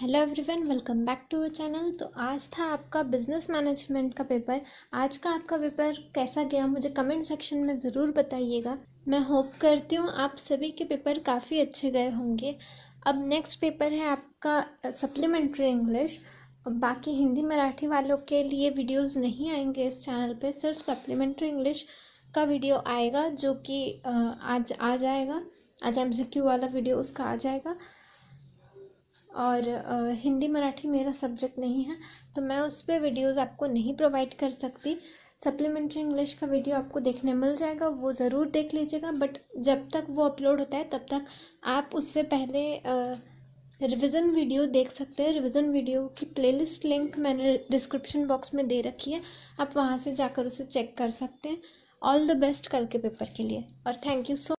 hello everyone welcome back to our channel तो आज था आपका बिजनेस मैनेजमेंट का पेपर आज का आपका पेपर कैसा गया मुझे कमेंट सेक्शन में ज़रूर बताइएगा मैं होप करती हूँ आप सभी के पेपर काफ़ी अच्छे गए होंगे अब नेक्स्ट पेपर है आपका सप्लीमेंट्री इंग्लिश बाकी हिंदी मराठी वालों के लिए वीडियोस नहीं आएंगे इस चैनल पे सिर्फ सप्लीमेंट्री इंग्लिश का वीडियो आएगा जो कि आज आ जाएगा आज एम वाला वीडियो उसका आ जाएगा और हिंदी मराठी मेरा सब्जेक्ट नहीं है तो मैं उस पर वीडियोज़ आपको नहीं प्रोवाइड कर सकती सप्लीमेंट्री इंग्लिश का वीडियो आपको देखने मिल जाएगा वो ज़रूर देख लीजिएगा बट जब तक वो अपलोड होता है तब तक आप उससे पहले रिविज़न वीडियो देख सकते हैं रिविज़न वीडियो की प्लेलिस्ट लिंक मैंने डिस्क्रिप्शन बॉक्स में दे रखी है आप वहाँ से जाकर उसे चेक कर सकते हैं ऑल द बेस्ट कल के पेपर के लिए और थैंक यू सो